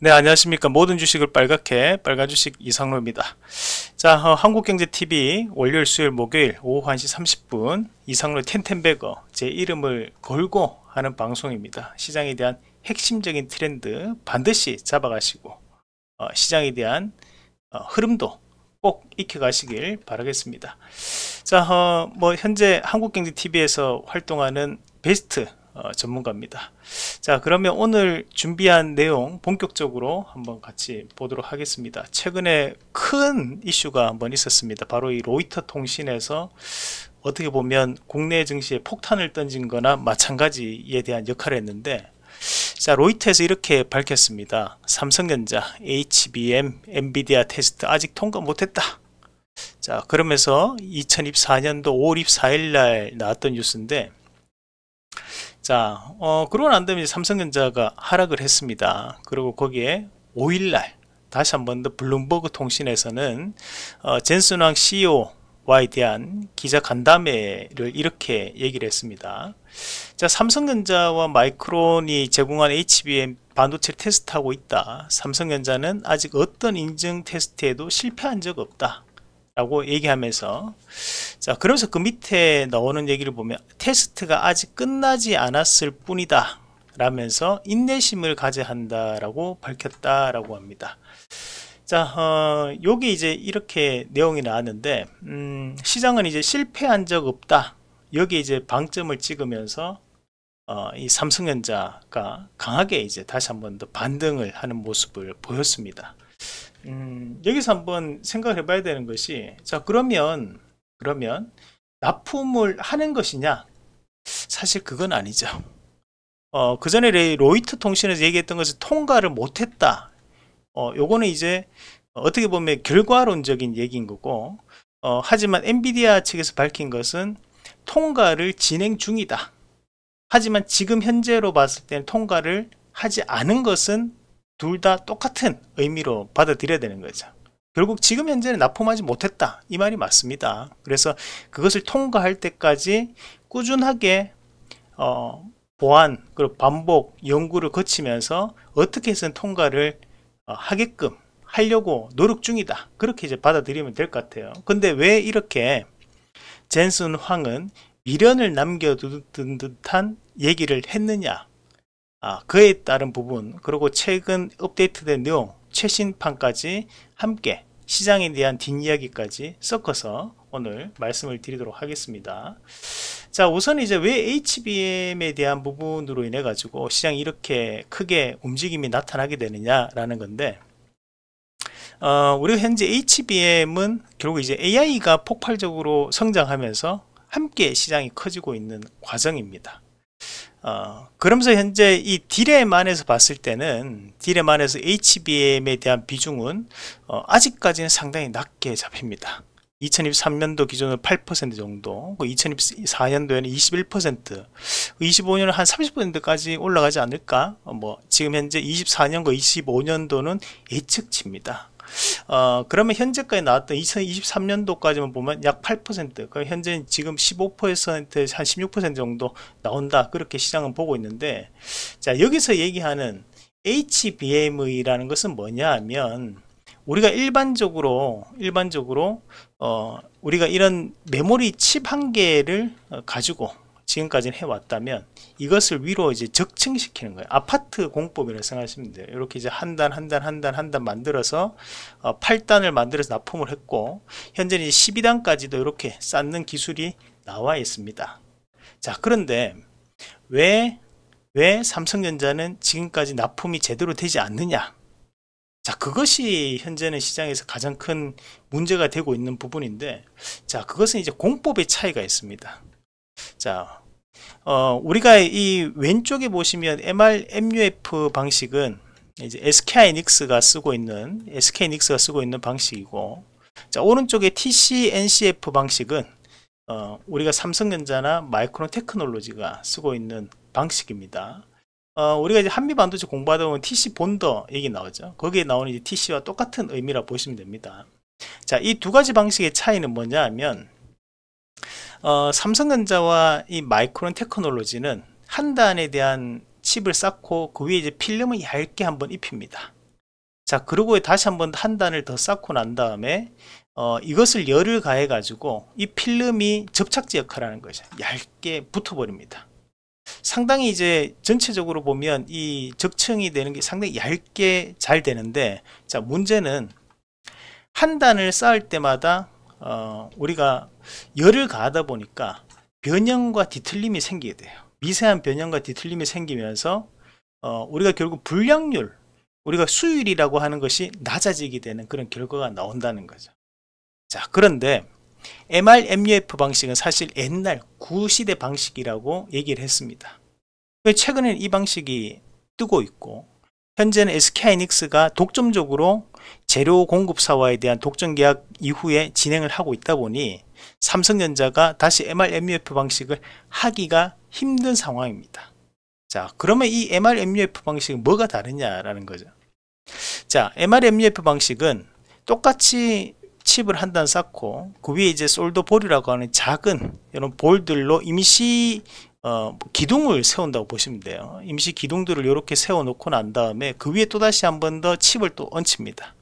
네 안녕하십니까 모든 주식을 빨갛게 빨간 주식 이상로입니다 자 어, 한국경제TV 월요일 수요일 목요일 오후 1시 30분 이상로 텐텐베거 제 이름을 걸고 하는 방송입니다 시장에 대한 핵심적인 트렌드 반드시 잡아가시고 어, 시장에 대한 어, 흐름도 꼭 익혀가시길 바라겠습니다 자뭐 어, 현재 한국경제TV에서 활동하는 베스트 어, 전문가입니다. 자 그러면 오늘 준비한 내용 본격적으로 한번 같이 보도록 하겠습니다. 최근에 큰 이슈가 한번 있었습니다. 바로 이 로이터 통신에서 어떻게 보면 국내 증시에 폭탄을 던진 거나 마찬가지에 대한 역할을 했는데 자 로이터에서 이렇게 밝혔습니다. 삼성전자, HBM, 엔비디아 테스트 아직 통과 못했다. 자 그러면서 2024년도 5월 24일 날 나왔던 뉴스인데 자, 어, 그러고 난 다음에 삼성전자가 하락을 했습니다. 그리고 거기에 5일날 다시 한번 더 블룸버그 통신에서는 어, 젠순왕 CEO와에 대한 기자 간담회를 이렇게 얘기를 했습니다. 자, 삼성전자와 마이크론이 제공한 HBM 반도체를 테스트하고 있다. 삼성전자는 아직 어떤 인증 테스트에도 실패한 적 없다. 라고 얘기하면서 자 그러면서 그 밑에 나오는 얘기를 보면 테스트가 아직 끝나지 않았을 뿐이다 라면서 인내심을 가져 야 한다 라고 밝혔다 라고 합니다 자 어, 여기 이제 이렇게 내용이 나왔는데 음, 시장은 이제 실패한 적 없다 여기 이제 방점을 찍으면서 어, 이 삼성전자가 강하게 이제 다시 한 번 더 반등을 하는 모습을 보였습니다 음, 여기서 한번 생각을 해봐야 되는 것이 자 그러면 그러면 납품을 하는 것이냐 사실 그건 아니죠 어, 그 전에 로이트 통신에서 얘기했던 것은 통과를 못했다 어, 요거는 이제 어떻게 보면 결과론적인 얘기인 거고 어, 하지만 엔비디아 측에서 밝힌 것은 통과를 진행 중이다 하지만 지금 현재로 봤을 때는 통과를 하지 않은 것은 둘다 똑같은 의미로 받아들여야 되는 거죠. 결국 지금 현재는 납품하지 못했다 이 말이 맞습니다. 그래서 그것을 통과할 때까지 꾸준하게 어, 보안 그리고 반복 연구를 거치면서 어떻게 해서는 통과를 어, 하게끔 하려고 노력 중이다 그렇게 이제 받아들이면 될 것 같아요 근데 왜 이렇게 젠슨 황은 미련을 남겨둔 듯한 얘기를 했느냐 아, 그에 따른 부분 그리고 최근 업데이트된 내용 최신판까지 함께 시장에 대한 뒷이야기까지 섞어서 오늘 말씀을 드리도록 하겠습니다. 자 우선 이제 왜 HBM에 대한 부분으로 인해 가지고 시장이 이렇게 크게 움직임이 나타나게 되느냐라는 건데 어, 우리 가 현재 HBM은 결국 이제 AI가 폭발적으로 성장하면서 함께 시장이 커지고 있는 과정입니다. 어, 그러면서 현재 이 디램안에서 봤을 때는 디램안에서 HBM에 대한 비중은 어, 아직까지는 상당히 낮게 잡힙니다. 2023년도 기준으로 8% 정도, 2024년도에는 21%, 25년은 한 30%까지 올라가지 않을까? 어, 뭐 지금 현재 24년과 25년도는 예측치입니다. 어, 그러면 현재까지 나왔던 2023년도까지만 보면 약 8%, 그 현재 지금 15%에서 한 16% 정도 나온다. 그렇게 시장은 보고 있는데, 자, 여기서 얘기하는 HBM이라는 것은 뭐냐 하면, 우리가 일반적으로, 일반적으로, 어, 우리가 이런 메모리 칩 한 개를 어, 가지고 지금까지는 해왔다면 이것을 위로 이제 적층시키는 거예요. 아파트 공법이라고 생각하시면 돼요. 이렇게 이제 한 단, 한 단, 한 단, 한 단 만들어서 어, 8단을 만들어서 납품을 했고 현재는 12단까지도 이렇게 쌓는 기술이 나와 있습니다. 자 그런데 왜, 왜 삼성전자는 지금까지 납품이 제대로 되지 않느냐? 자 그것이 현재는 시장에서 가장 큰 문제가 되고 있는 부분인데 자 그것은 이제 공법의 차이가 있습니다. 자, 어, 우리가 이 왼쪽에 보시면 MR-MUF 방식은 이제 s k n 닉스가 쓰고 있는 SK이닉스가 쓰고 있는 방식이고 자, 오른쪽에 TCNCF 방식은 어, 우리가 삼성전자나 마이크론 테크놀로지가 쓰고 있는 방식입니다. 어, 우리가 이제 한미 반도체 공부하다 보면 TC 본더 얘기 나오죠. 거기에 나오는 이제 TC와 똑같은 의미라 보시면 됩니다. 자, 이 두 가지 방식의 차이는 뭐냐 하면 어, 삼성전자와 이 마이크론 테크놀로지는 한 단에 대한 칩을 쌓고 그 위에 이제 필름을 얇게 한번 입힙니다. 자, 그리고 다시 한번 한 단을 더 쌓고 난 다음에 어, 이것을 열을 가해 가지고 이 필름이 접착제 역할을 하는 거죠. 얇게 붙어 버립니다. 상당히 이제 전체적으로 보면 이 적층이 되는 게 상당히 얇게 잘 되는데 자, 문제는 한 단을 쌓을 때마다 어, 우리가 열을 가하다 보니까 변형과 뒤틀림이 생기게 돼요. 미세한 변형과 뒤틀림이 생기면서 어, 우리가 결국 불량률, 우리가 수율이라고 하는 것이 낮아지게 되는 그런 결과가 나온다는 거죠. 자, 그런데 MR, MUF 방식은 사실 옛날 구시대 방식이라고 얘기를 했습니다. 그 최근에는 이 방식이 뜨고 있고 현재는 s k 이닉스가 독점적으로 재료 공급사와에 대한 독점 계약 이후에 진행을 하고 있다 보니 삼성전자가 다시 MRMUF 방식을 하기가 힘든 상황입니다. 자, 그러면 이 MRMUF 방식은 뭐가 다르냐라는 거죠. 자, MRMUF 방식은 똑같이 칩을 한 단 쌓고 그 위에 이제 솔더 볼이라고 하는 작은 이런 볼들로 임시 어, 기둥을 세운다고 보시면 돼요. 임시 기둥들을 이렇게 세워놓고 난 다음에 그 위에 또다시 한 번 더 칩을 또 얹힙니다.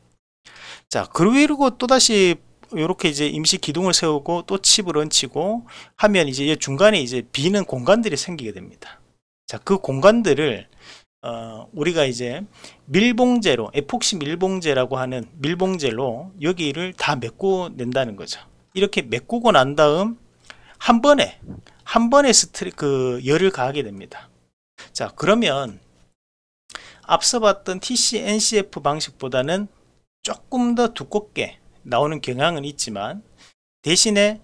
자, 그리고 또다시 이렇게 이제 임시 기둥을 세우고 또 칩을 얹히고 하면 이제 중간에 이제 비는 공간들이 생기게 됩니다. 자, 그 공간들을 어, 우리가 이제 밀봉제로 에폭시 밀봉제라고 하는 밀봉제로 여기를 다 메꿔 낸다는 거죠. 이렇게 메꾸고 난 다음 한 번에 한 번에 스트레, 그 열을 가하게 됩니다. 자, 그러면 앞서 봤던 TCNCF 방식보다는 조금 더 두껍게 나오는 경향은 있지만 대신에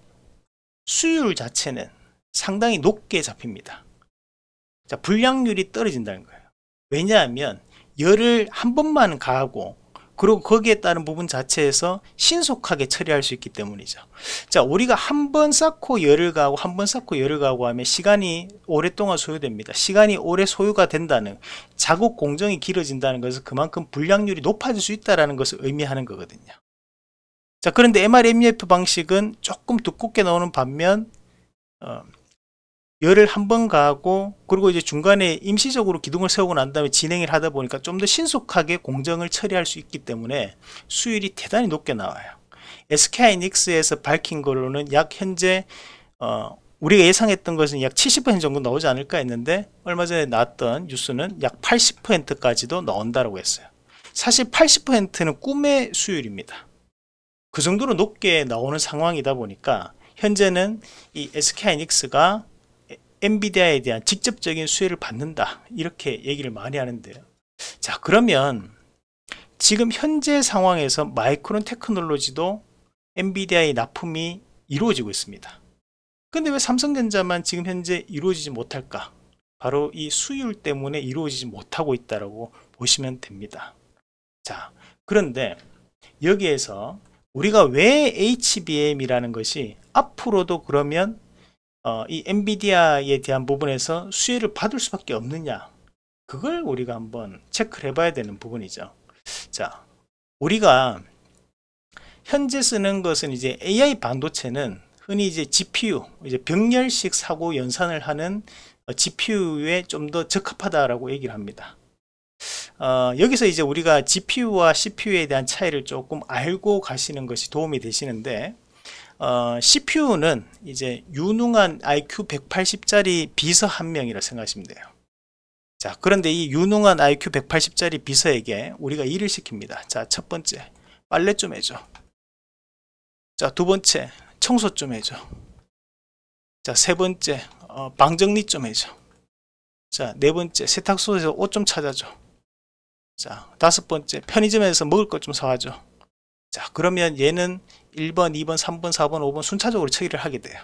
수율 자체는 상당히 높게 잡힙니다. 자, 불량률이 떨어진다는 거예요. 왜냐하면 열을 한 번만 가하고 그리고 거기에 따른 부분 자체에서 신속하게 처리할 수 있기 때문이죠. 자, 우리가 한 번 쌓고 열을 가고 한 번 쌓고 열을 가고 하면 시간이 오랫동안 소요됩니다. 시간이 오래 소요가 된다는 자국 공정이 길어진다는 것은 그만큼 불량률이 높아질 수 있다는 것을 의미하는 거거든요. 자, 그런데 MRMEF 방식은 조금 두껍게 나오는 반면 어, 열을 한 번 가고 그리고 이제 중간에 임시적으로 기둥을 세우고 난 다음에 진행을 하다 보니까 좀 더 신속하게 공정을 처리할 수 있기 때문에 수율이 대단히 높게 나와요. SK 하이닉스에서 밝힌 걸로는 약 현재 어, 우리가 예상했던 것은 약 70% 정도 나오지 않을까 했는데 얼마 전에 나왔던 뉴스는 약 80%까지도 나온다라고 했어요. 사실 80%는 꿈의 수율입니다. 그 정도로 높게 나오는 상황이다 보니까 현재는 이 SK 하이닉스가 엔비디아에 대한 직접적인 수혜를 받는다 이렇게 얘기를 많이 하는데요 자 그러면 지금 현재 상황에서 마이크론 테크놀로지도 엔비디아의 납품이 이루어지고 있습니다 근데 왜 삼성전자만 지금 현재 이루어지지 못할까 바로 이 수율 때문에 이루어지지 못하고 있다라고 보시면 됩니다 자 그런데 여기에서 우리가 왜 HBM이라는 것이 앞으로도 그러면 어, 이 엔비디아에 대한 부분에서 수혜를 받을 수밖에 없느냐 그걸 우리가 한번 체크를 해봐야 되는 부분이죠 자 우리가 현재 쓰는 것은 이제 AI 반도체는 흔히 이제 GPU 이제 병렬식 사고 연산을 하는 GPU에 어, 좀더 적합하다라고 얘기를 합니다 어, 여기서 이제 우리가 GPU와 CPU에 대한 차이를 조금 알고 가시는 것이 도움이 되시는데 어, CPU는 이제 유능한 IQ 180짜리 비서 한 명이라 생각하시면 돼요. 자, 그런데 이 유능한 IQ 180짜리 비서에게 우리가 일을 시킵니다. 자, 첫 번째, 빨래 좀 해줘. 자, 두 번째, 청소 좀 해줘. 자, 세 번째, 어, 방 정리 좀 해줘. 자, 네 번째, 세탁소에서 옷 좀 찾아줘. 자, 다섯 번째, 편의점에서 먹을 것 좀 사와줘. 자, 그러면 얘는 1번, 2번, 3번, 4번, 5번 순차적으로 처리를 하게 돼요.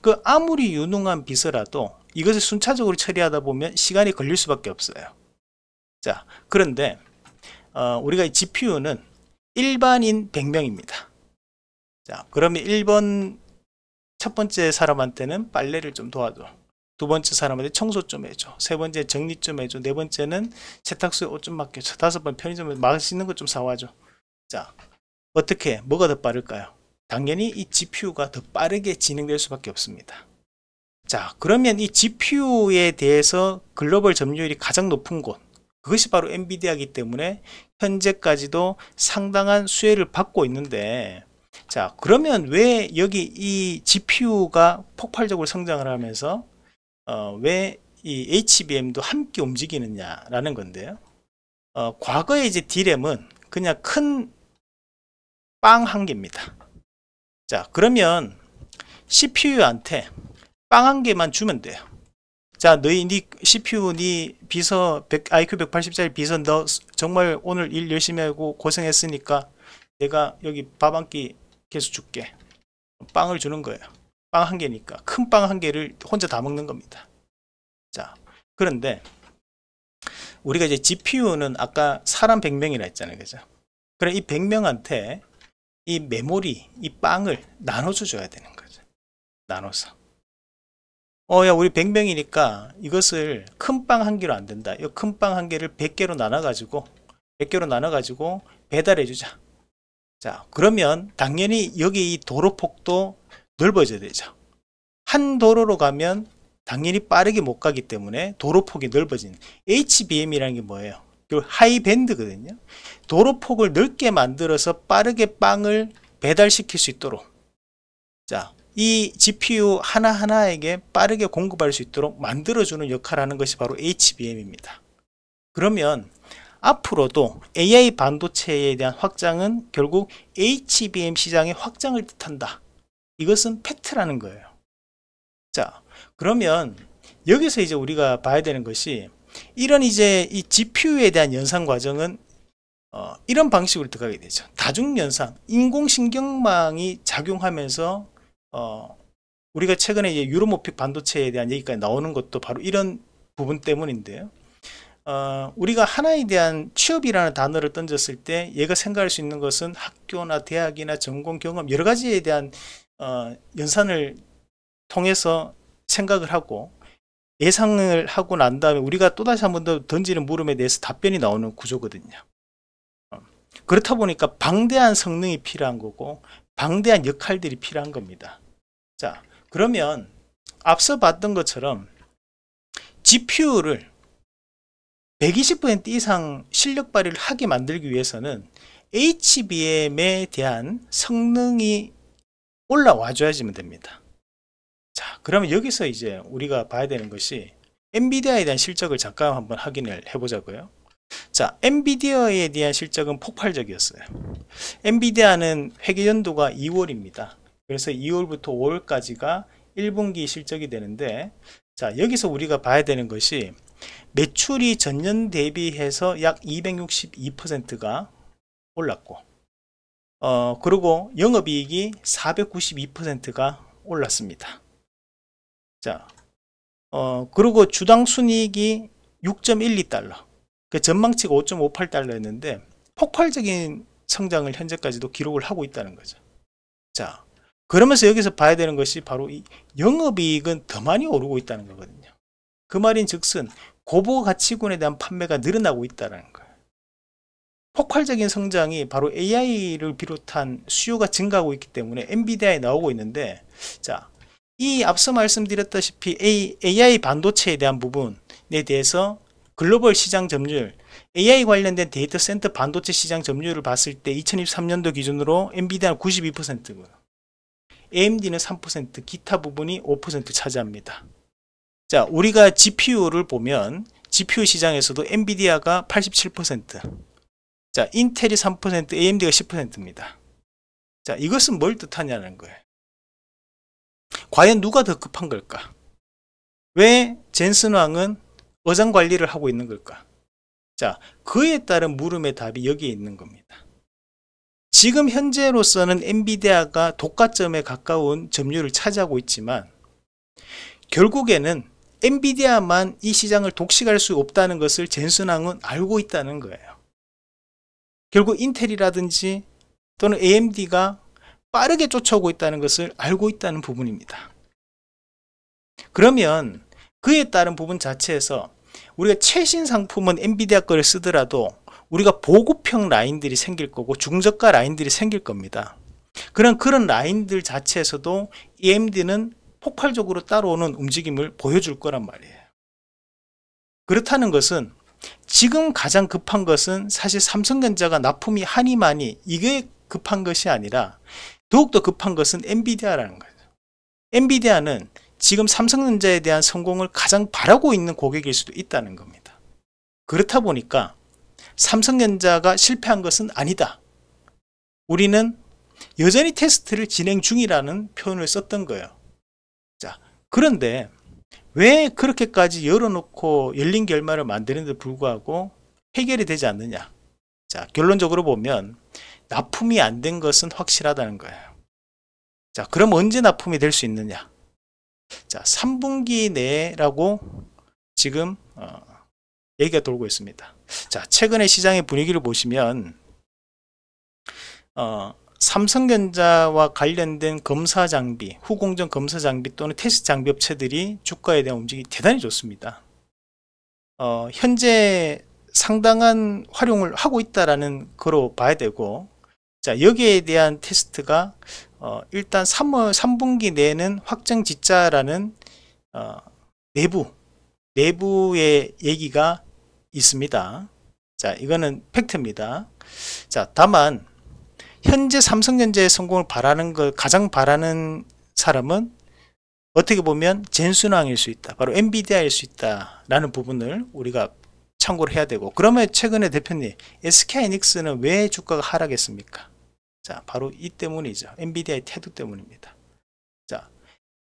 그 아무리 유능한 비서라도 이것을 순차적으로 처리하다 보면 시간이 걸릴 수밖에 없어요. 자, 그런데 어, 우리가 GPU는 일반인 100명입니다. 자, 그러면 1번 첫 번째 사람한테는 빨래를 좀 도와줘. 두 번째 사람한테 청소 좀 해줘. 세 번째 정리 좀 해줘. 네 번째는 세탁소에 옷 좀 맡겨줘. 다섯 번 편의점에 맛있는 것 좀 사와줘. 자, 어떻게 뭐가 더 빠를까요? 당연히 이 GPU가 더 빠르게 진행될 수밖에 없습니다. 자 그러면 이 GPU에 대해서 글로벌 점유율이 가장 높은 곳 그것이 바로 엔비디아이기 때문에 현재까지도 상당한 수혜를 받고 있는데 자 그러면 왜 여기 이 GPU가 폭발적으로 성장을 하면서 어, 왜 이 HBM도 함께 움직이느냐라는 건데요. 어, 과거에 이제 D램은 그냥 큰 빵한 개입니다. 자 그러면 CPU한테 빵 한 개만 주면 돼요. 자 너희 네 CPU 니 비서 100, IQ 180짜리 비서 너 정말 오늘 일 열심히 하고 고생했으니까 내가 여기 밥 한 끼 계속 줄게. 빵을 주는 거예요. 빵 한 개니까 큰 빵 한 개를 혼자 다 먹는 겁니다. 자 그런데 우리가 이제 GPU는 아까 사람 100명이라 했잖아요. 그죠? 그럼 이 100명한테 이 메모리, 이 빵을 나눠서 줘야 되는 거죠. 나눠서. 어, 야, 우리 100명이니까 이것을 큰 빵 한 개로 안 된다. 이 큰 빵 한 개를 100개로 나눠가지고, 100개로 나눠가지고 배달해주자. 자, 그러면 당연히 여기 이 도로 폭도 넓어져야 되죠. 한 도로로 가면 당연히 빠르게 못 가기 때문에 도로 폭이 넓어진 HBM이라는 게 뭐예요? 그 하이밴드거든요. 도로폭을 넓게 만들어서 빠르게 빵을 배달시킬 수 있도록 자, 이 GPU 하나하나에게 빠르게 공급할 수 있도록 만들어주는 역할 하는 것이 바로 HBM입니다. 그러면 앞으로도 AI 반도체에 대한 확장은 결국 HBM 시장의 확장을 뜻한다. 이것은 팩트라는 거예요. 자, 그러면 여기서 이제 우리가 봐야 되는 것이 이런 이제 이 GPU에 대한 연산 과정은 어, 이런 방식으로 들어가게 되죠. 다중연산, 인공신경망이 작용하면서 어, 우리가 최근에 이제 유로모픽 반도체에 대한 얘기까지 나오는 것도 바로 이런 부분 때문인데요. 어, 우리가 하나에 대한 취업이라는 단어를 던졌을 때 얘가 생각할 수 있는 것은 학교나 대학이나 전공 경험 여러 가지에 대한 어, 연산을 통해서 생각을 하고 예상을 하고 난 다음에 우리가 또다시 한 번 더 던지는 물음에 대해서 답변이 나오는 구조거든요. 어, 그렇다 보니까 방대한 성능이 필요한 거고 방대한 역할들이 필요한 겁니다. 자, 그러면 앞서 봤던 것처럼 GPU를 120% 이상 실력 발휘를 하게 만들기 위해서는 HBM에 대한 성능이 올라와 줘야지 됩니다. 자, 그러면 여기서 이제 우리가 봐야 되는 것이 엔비디아에 대한 실적을 잠깐 한번 확인을 해보자고요. 자, 엔비디아에 대한 실적은 폭발적이었어요. 엔비디아는 회계연도가 2월입니다. 그래서 2월부터 5월까지가 1분기 실적이 되는데 자 여기서 우리가 봐야 되는 것이 매출이 전년 대비해서 약 262%가 올랐고 어 그리고 영업이익이 492%가 올랐습니다. 자, 어, 그리고 주당 순이익이 6.12달러. 그 전망치가 5.58달러였는데 폭발적인 성장을 현재까지도 기록을 하고 있다는 거죠. 자, 그러면서 여기서 봐야 되는 것이 바로 이 영업이익은 더 많이 오르고 있다는 거거든요. 그 말인 즉슨 고부 가치군에 대한 판매가 늘어나고 있다는 거예요. 폭발적인 성장이 바로 AI를 비롯한 수요가 증가하고 있기 때문에 엔비디아에 나오고 있는데 자이 앞서 말씀드렸다시피 AI 반도체에 대한 부분에 대해서 글로벌 시장 점유율, AI 관련된 데이터 센터 반도체 시장 점유율을 봤을 때 2023년도 기준으로 엔비디아는 92%고요. AMD는 3%, 기타 부분이 5% 차지합니다. 자, 우리가 GPU를 보면 GPU 시장에서도 엔비디아가 87%, 자, 인텔이 3%, AMD가 10%입니다. 자, 이것은 뭘 뜻하냐는 거예요. 과연 누가 더 급한 걸까? 왜 젠슨 왕은 어장 관리를 하고 있는 걸까? 자, 그에 따른 물음의 답이 여기에 있는 겁니다. 지금 현재로서는 엔비디아가 독과점에 가까운 점유를 차지하고 있지만 결국에는 엔비디아만 이 시장을 독식할 수 없다는 것을 젠슨왕은 알고 있다는 거예요. 결국 인텔이라든지 또는 AMD가 빠르게 쫓아오고 있다는 것을 알고 있다는 부분입니다. 그러면 그에 따른 부분 자체에서 우리가 최신 상품은 엔비디아 거를 쓰더라도 우리가 보급형 라인들이 생길 거고 중저가 라인들이 생길 겁니다. 그런 그런 라인들 자체에서도 AMD는 폭발적으로 따라오는 움직임을 보여줄 거란 말이에요. 그렇다는 것은 지금 가장 급한 것은 사실 삼성전자가 납품이 하니 많이 이게 급한 것이 아니라 더욱더 급한 것은 엔비디아라는 거예요. 엔비디아는 지금 삼성전자에 대한 성공을 가장 바라고 있는 고객일 수도 있다는 겁니다. 그렇다 보니까 삼성전자가 실패한 것은 아니다. 우리는 여전히 테스트를 진행 중이라는 표현을 썼던 거예요. 자, 그런데 왜 그렇게까지 열어놓고 열린 결말을 만드는데 불구하고 해결이 되지 않느냐? 자, 결론적으로 보면 납품이 안 된 것은 확실하다는 거예요. 자, 그럼 언제 납품이 될 수 있느냐? 자, 3분기 내라고 지금 어, 얘기가 돌고 있습니다. 자, 최근에 시장의 분위기를 보시면 어, 삼성전자와 관련된 검사 장비, 후공정 검사 장비 또는 테스트 장비 업체들이 주가에 대한 움직임이 대단히 좋습니다. 어, 현재 상당한 활용을 하고 있다라는 거로 봐야 되고 자 여기에 대한 테스트가 어, 일단 3월 3분기 내에는 확정 짓자라는 어, 내부 내부의 얘기가 있습니다. 자 이거는 팩트입니다. 자 다만 현재 삼성전자의 성공을 바라는 걸 가장 바라는 사람은 어떻게 보면 젠순왕일 수 있다 바로 엔비디아일 수 있다라는 부분을 우리가 참고를 해야 되고 그러면 최근에 대표님 SK이닉스는 왜 주가가 하락했습니까? 자 바로 이 때문이죠. 엔비디아의 태도 때문입니다. 자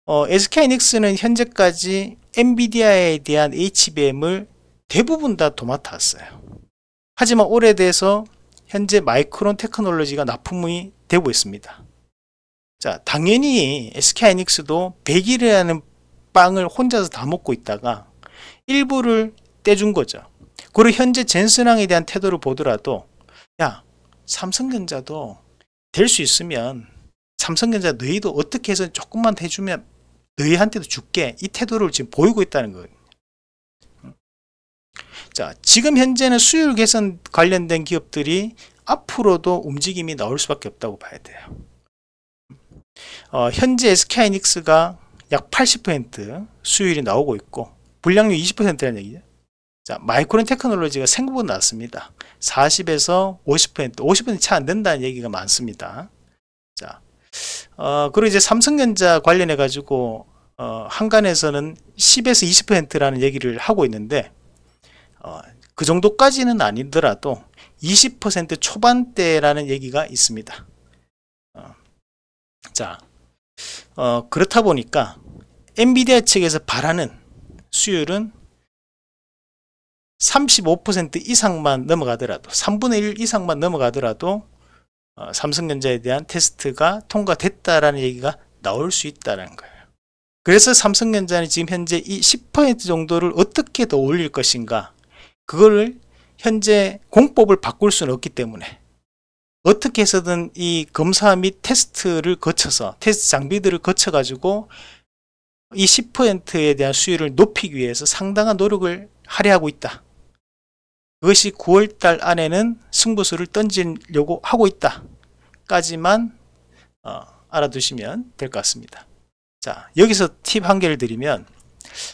어, SK이닉스는 현재까지 엔비디아에 대한 HBM을 대부분 다도맡았어요 하지만 올해에 대해서 현재 마이크론 테크놀로지가 납품이 되고 있습니다. 자 당연히 SK이닉스도 100일이라는 빵을 혼자서 다 먹고 있다가 일부를 떼준 거죠. 그리고 현재 젠슨왕에 대한 태도를 보더라도 야 삼성전자도 될 수 있으면 삼성전자 너희도 어떻게 해서 조금만 해주면 너희한테도 줄게 이 태도를 지금 보이고 있다는 거예요 자 지금 현재는 수율 개선 관련된 기업들이 앞으로도 움직임이 나올 수밖에 없다고 봐야 돼요 어, 현재 SK하이닉스가 약 80% 수율이 나오고 있고 불량률 20%라는 얘기죠 자, 마이크론 테크놀로지가 생각보다 낮습니다. 40에서 50% 50%차안 된다는 얘기가 많습니다. 자, 어, 그리고 이제 삼성전자 관련해 가지고 어, 한간에서는 10에서 20%라는 얘기를 하고 있는데 어, 그 정도까지는 아니더라도 20% 초반대라는 얘기가 있습니다. 어, 자, 어, 그렇다 보니까 엔비디아 측에서 바라는 수율은 35% 이상만 넘어가더라도 3분의 1 이상만 넘어가더라도 어, 삼성전자에 대한 테스트가 통과됐다라는 얘기가 나올 수 있다는 거예요. 그래서 삼성전자는 지금 현재 이 10% 정도를 어떻게 더 올릴 것인가 그거를 현재 공법을 바꿀 수는 없기 때문에 어떻게 해서든 이 검사 및 테스트를 거쳐서 테스트 장비들을 거쳐 가지고 이 10%에 대한 수율을 높이기 위해서 상당한 노력을 하려 하고 있다. 그것이 9월달 안에는 승부수를 던지려고 하고 있다 까지만 어, 알아두시면 될 것 같습니다 자 여기서 팁 한 개를 드리면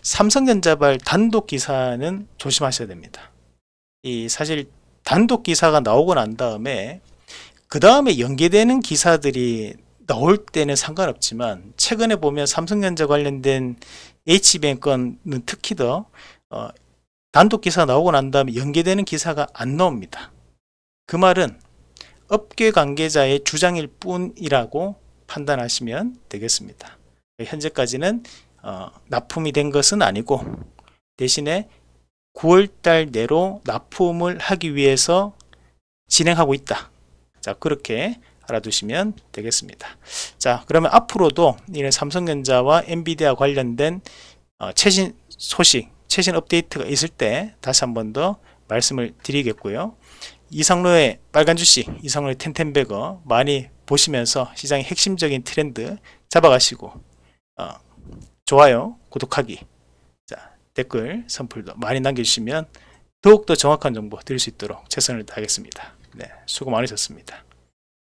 삼성전자발 단독 기사는 조심하셔야 됩니다 이 사실 단독 기사가 나오고 난 다음에 그 다음에 연계되는 기사들이 나올 때는 상관없지만 최근에 보면 삼성전자 관련된 H뱅크는 특히 더 어, 단독 기사 나오고 난 다음에 연계되는 기사가 안 나옵니다. 그 말은 업계 관계자의 주장일 뿐이라고 판단하시면 되겠습니다. 현재까지는 어, 납품이 된 것은 아니고 대신에 9월달 내로 납품을 하기 위해서 진행하고 있다. 자 그렇게 알아두시면 되겠습니다. 자 그러면 앞으로도 이런 삼성전자와 엔비디아 관련된 어, 최신 소식 최신 업데이트가 있을 때 다시 한 번 더 말씀을 드리겠고요. 이상로의 빨간 주식, 이상로의 텐텐베거 많이 보시면서 시장의 핵심적인 트렌드 잡아가시고 어, 좋아요, 구독하기, 자, 댓글, 선풀도 많이 남겨주시면 더욱더 정확한 정보 드릴 수 있도록 최선을 다하겠습니다. 네, 수고 많으셨습니다.